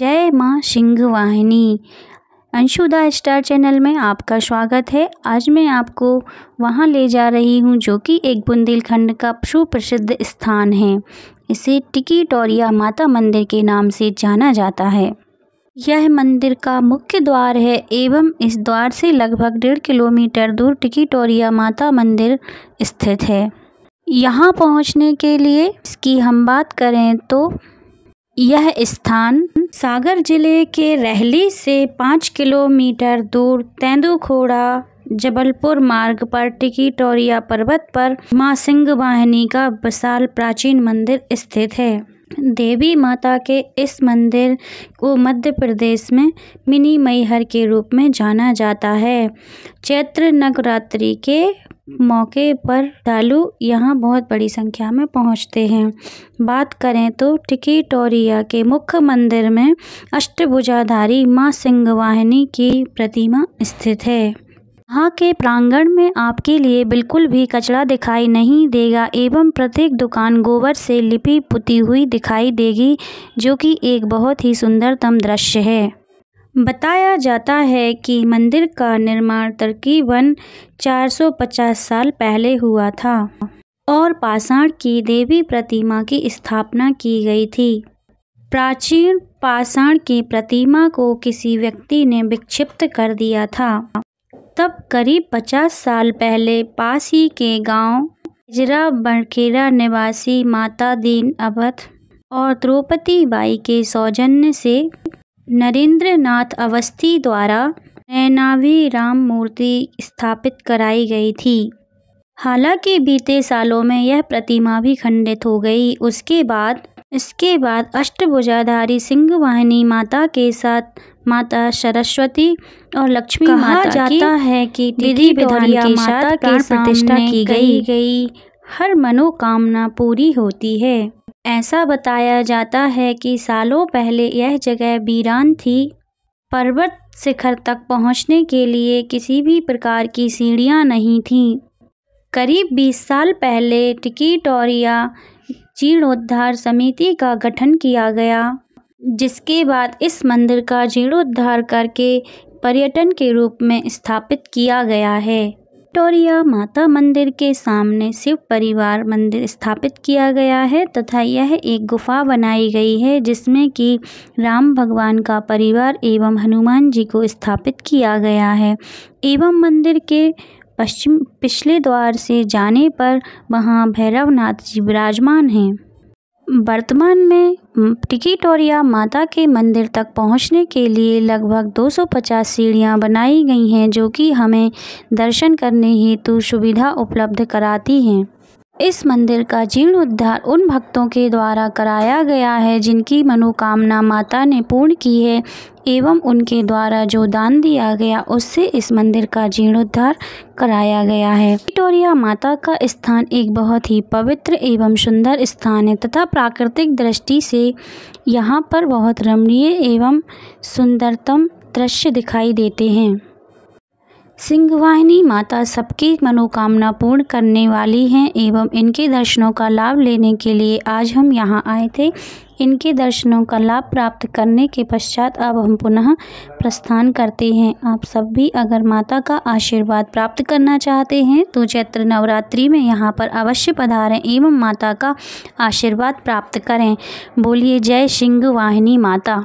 जय माँ Singhvahini अंशुदा star channel में आपका स्वागत है आज मैं आपको वहाँ ले जा रही हूँ जो कि एक बुंदेलखंड का सुप्रसिद्ध स्थान है इसे टिकी टोरिया माता मंदिर के नाम से जाना जाता है यह मंदिर का मुख्य द्वार है एवं इस द्वार से लगभग डेढ़ किलोमीटर दूर टिकी टोरिया माता मंदिर स्थित है यहाँ पहुँचने के लिए इसकी हम बात करें तो यह स्थान सागर जिले के रहली से पाँच किलोमीटर दूर तेंदूखोड़ा जबलपुर मार्ग पर टोरिया पर्वत पर माँ सिंह वाहिनी का विशाल प्राचीन मंदिर स्थित है देवी माता के इस मंदिर को मध्य प्रदेश में मिनी मैहर के रूप में जाना जाता है चैत्र नवरात्रि के मौके पर श्रद्धालु यहाँ बहुत बड़ी संख्या में पहुँचते हैं बात करें तो टिकीटोरिया के मुख्य मंदिर में अष्टभुजाधारी माँ सिंहवाहिनी की प्रतिमा स्थित है यहाँ के प्रांगण में आपके लिए बिल्कुल भी कचरा दिखाई नहीं देगा एवं प्रत्येक दुकान गोबर से लिपि पुती हुई दिखाई देगी जो कि एक बहुत ही सुंदरतम दृश्य है बताया जाता है कि मंदिर का निर्माण तकरीबन 450 साल पहले हुआ था और पाषाण की देवी प्रतिमा की स्थापना की गई थी प्राचीन पाषाण की प्रतिमा को किसी व्यक्ति ने विक्षिप्त कर दिया था तब करीब 50 साल पहले पास ही के गांव जरा बड़खेरा निवासी माता दीन अवध और द्रौपदी बाई के सौजन्य से नरेंद्र नाथ अवस्थी द्वारा नैनावी राम मूर्ति स्थापित कराई गई थी हालांकि बीते सालों में यह प्रतिमा भी खंडित हो गई उसके बाद इसके बाद अष्टभुजाधारी सिंह वाहिनी माता के साथ माता सरस्वती और लक्ष्मी कहा माता जाता है कि विधि विधानिया माता के प्रतिष्ठा की गई गई हर मनोकामना पूरी होती है ऐसा बताया जाता है कि सालों पहले यह जगह वीरान थी पर्वत शिखर तक पहुंचने के लिए किसी भी प्रकार की सीढ़ियां नहीं थीं करीब 20 साल पहले टिकीटोरिया जीर्णोद्धार समिति का गठन किया गया जिसके बाद इस मंदिर का जीर्णोद्धार करके पर्यटन के रूप में स्थापित किया गया है विक्टोरिया माता मंदिर के सामने शिव परिवार मंदिर स्थापित किया गया है तथा यह एक गुफा बनाई गई है जिसमें कि राम भगवान का परिवार एवं हनुमान जी को स्थापित किया गया है एवं मंदिर के पश्चिम पिछले द्वार से जाने पर वहाँ भैरवनाथ जी विराजमान हैं वर्तमान में टिकिटोरिया माता के मंदिर तक पहुंचने के लिए लगभग 250 सीढ़ियां बनाई गई हैं जो कि हमें दर्शन करने हेतु सुविधा उपलब्ध कराती हैं इस मंदिर का जीर्णोद्धार उन भक्तों के द्वारा कराया गया है जिनकी मनोकामना माता ने पूर्ण की है एवं उनके द्वारा जो दान दिया गया उससे इस मंदिर का जीर्णोद्धार कराया गया है विक्टोरिया माता का स्थान एक बहुत ही पवित्र एवं सुंदर स्थान है तथा प्राकृतिक दृष्टि से यहाँ पर बहुत रमणीय एवं सुंदरतम दृश्य दिखाई देते हैं सिंहवाहिनी माता सबकी मनोकामना पूर्ण करने वाली हैं एवं इनके दर्शनों का लाभ लेने के लिए आज हम यहाँ आए थे इनके दर्शनों का लाभ प्राप्त करने के पश्चात अब हम पुनः प्रस्थान करते हैं आप सब भी अगर माता का आशीर्वाद प्राप्त करना चाहते हैं तो चैत्र नवरात्रि में यहाँ पर अवश्य पधारें एवं माता का आशीर्वाद प्राप्त करें बोलिए जय सिंह वाहिनी माता